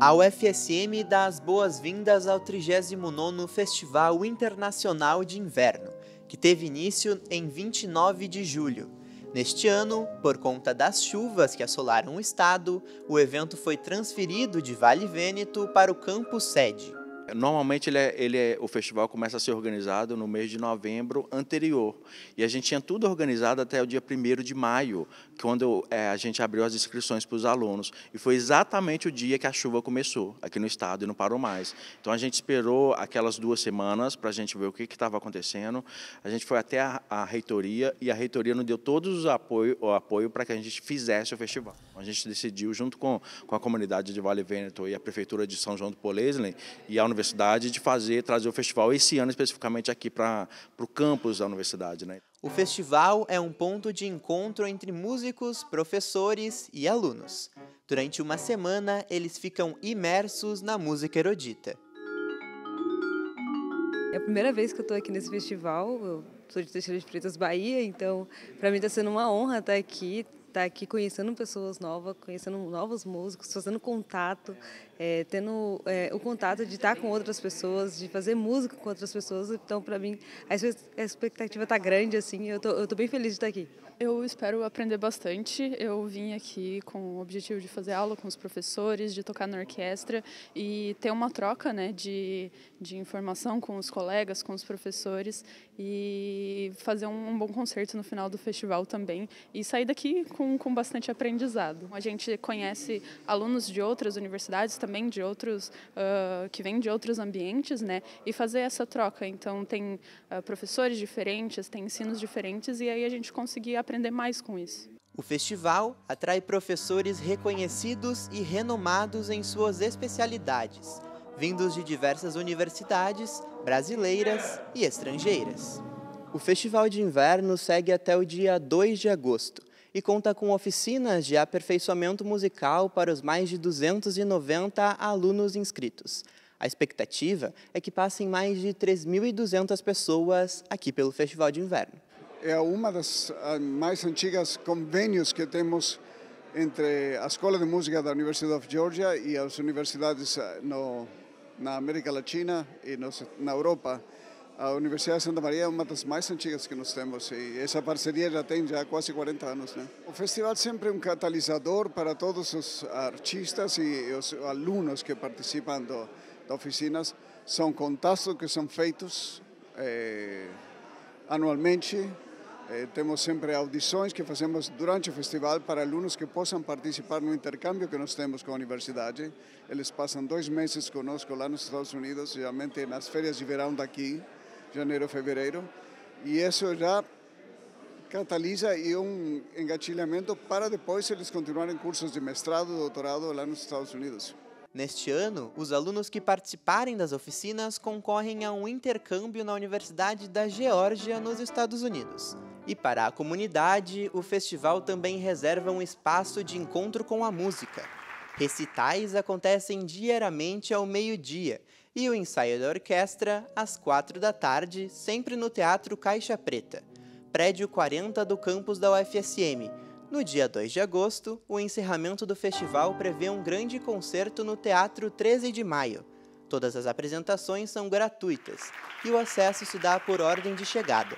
A UFSM dá as boas-vindas ao 39º Festival Internacional de Inverno, que teve início em 29 de julho. Neste ano, por conta das chuvas que assolaram o estado, o evento foi transferido de Vale Vêneto para o campus sede. Normalmente ele é, ele é, o festival começa a ser organizado no mês de novembro anterior. E a gente tinha tudo organizado até o dia 1 de maio, quando é, a gente abriu as inscrições para os alunos. E foi exatamente o dia que a chuva começou aqui no estado e não parou mais. Então a gente esperou aquelas duas semanas para a gente ver o que estava acontecendo. A gente foi até a, a, reitoria e a reitoria não deu todos os apoio, o apoio para que a gente fizesse o festival. A gente decidiu, junto com, com a comunidade de Vale Vêneto e a Prefeitura de São João do Poleslen e a Universidade universidade de fazer, trazer o festival esse ano especificamente aqui para o campus da universidade. Né? O festival é um ponto de encontro entre músicos, professores e alunos. Durante uma semana, eles ficam imersos na música erudita. É a primeira vez que eu estou aqui nesse festival. Eu sou de Teixeira de Freitas, Bahia, então para mim está sendo uma honra estar aqui, estar tá aqui conhecendo pessoas novas, conhecendo novos músicos, fazendo contato, é, tendo é, o contato de estar tá com outras pessoas, de fazer música com outras pessoas. Então, para mim, a expectativa está grande, assim, eu tô, tô bem feliz de estar tá aqui. Eu espero aprender bastante. Eu vim aqui com o objetivo de fazer aula com os professores, de tocar na orquestra e ter uma troca né, de, de informação com os colegas, com os professores e fazer um, um bom concerto no final do festival também. E sair daqui com com, com bastante aprendizado. A gente conhece alunos de outras universidades, também de outros, uh, que vêm de outros ambientes, né? E fazer essa troca. Então, tem uh, professores diferentes, tem ensinos diferentes, e aí a gente conseguir aprender mais com isso. O festival atrai professores reconhecidos e renomados em suas especialidades, vindos de diversas universidades brasileiras e estrangeiras. O Festival de Inverno segue até o dia 2 de agosto e conta com oficinas de aperfeiçoamento musical para os mais de 290 alunos inscritos. A expectativa é que passem mais de 3.200 pessoas aqui pelo Festival de Inverno. É uma das ah, mais antigas convênios que temos entre a Escola de Música da Universidade de Georgia e as universidades ah, no, na América Latina e nos, na Europa. A Universidade de Santa Maria é uma das mais antigas que nós temos e essa parceria já tem já quase 40 anos. Né? O festival sempre é um catalisador para todos os artistas e os alunos que participam do, da oficinas. São contatos que são feitos eh, anualmente. Eh, temos sempre audições que fazemos durante o festival para alunos que possam participar no intercâmbio que nós temos com a universidade. Eles passam dois meses conosco lá nos Estados Unidos, geralmente nas férias de verão daqui janeiro, fevereiro, e isso já catalisa e um engatilhamento para depois eles continuarem cursos de mestrado, doutorado lá nos Estados Unidos. Neste ano, os alunos que participarem das oficinas concorrem a um intercâmbio na Universidade da Geórgia, nos Estados Unidos. E para a comunidade, o festival também reserva um espaço de encontro com a música. Recitais acontecem diariamente ao meio-dia e o ensaio da orquestra às quatro da tarde, sempre no Teatro Caixa Preta, prédio 40 do campus da UFSM. No dia 2 de agosto, o encerramento do festival prevê um grande concerto no Teatro 13 de Maio. Todas as apresentações são gratuitas e o acesso se dá por ordem de chegada.